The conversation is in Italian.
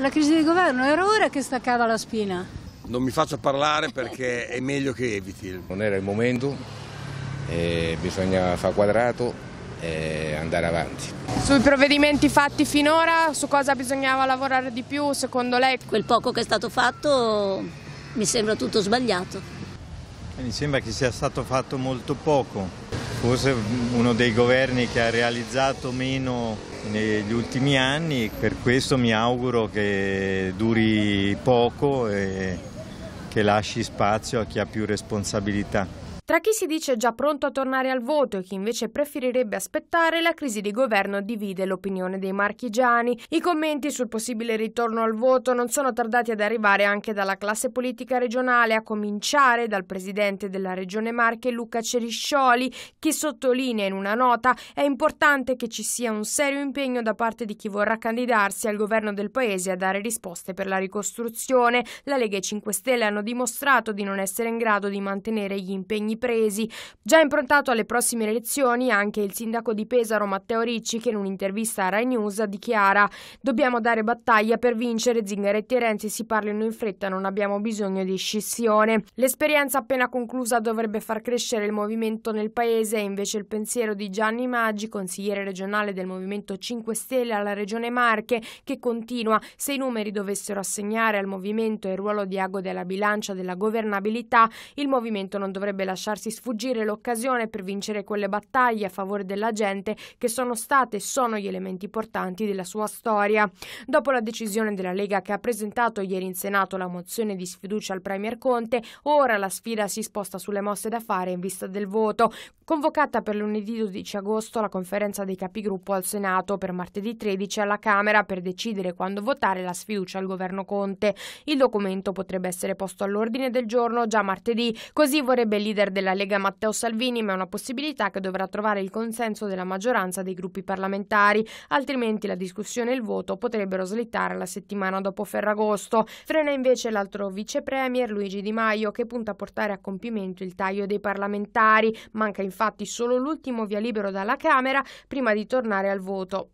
La crisi di governo era ora che staccava la spina. Non mi faccia parlare perché è meglio che eviti. Non era il momento, eh, bisogna far quadrato e andare avanti. Sui provvedimenti fatti finora, su cosa bisognava lavorare di più secondo lei? Quel poco che è stato fatto mi sembra tutto sbagliato. Mi sembra che sia stato fatto molto poco, forse uno dei governi che ha realizzato meno negli ultimi anni, per questo mi auguro che duri poco e che lasci spazio a chi ha più responsabilità. Tra chi si dice già pronto a tornare al voto e chi invece preferirebbe aspettare, la crisi di governo divide l'opinione dei marchigiani. I commenti sul possibile ritorno al voto non sono tardati ad arrivare anche dalla classe politica regionale, a cominciare dal presidente della regione Marche Luca Ceriscioli, che sottolinea in una nota è importante che ci sia un serio impegno da parte di chi vorrà candidarsi al governo del paese a dare risposte per la ricostruzione. La Lega e 5 Stelle hanno dimostrato di non essere in grado di mantenere gli impegni presi. Già improntato alle prossime elezioni anche il sindaco di Pesaro Matteo Ricci che in un'intervista a Rai News dichiara «Dobbiamo dare battaglia per vincere, Zingaretti e Renzi si parlino in fretta, non abbiamo bisogno di scissione». L'esperienza appena conclusa dovrebbe far crescere il movimento nel paese e invece il pensiero di Gianni Maggi, consigliere regionale del Movimento 5 Stelle alla Regione Marche, che continua «Se i numeri dovessero assegnare al movimento il ruolo di ago della bilancia della governabilità, il movimento non dovrebbe lasciare lasciarsi sfuggire l'occasione per vincere quelle battaglie a favore della gente che sono state e sono gli elementi portanti della sua storia. Dopo la decisione della Lega che ha presentato ieri in Senato la mozione di sfiducia al Premier Conte, ora la sfida si sposta sulle mosse da fare in vista del voto. Convocata per lunedì 12 agosto la conferenza dei capigruppo al Senato, per martedì 13 alla Camera per decidere quando votare la sfiducia al governo Conte. Il documento potrebbe essere posto all'ordine del giorno già martedì, così vorrebbe il leader del della Lega Matteo Salvini, ma è una possibilità che dovrà trovare il consenso della maggioranza dei gruppi parlamentari, altrimenti la discussione e il voto potrebbero slittare la settimana dopo Ferragosto. Frena invece l'altro vice premier Luigi Di Maio che punta a portare a compimento il taglio dei parlamentari. Manca infatti solo l'ultimo via libero dalla Camera prima di tornare al voto.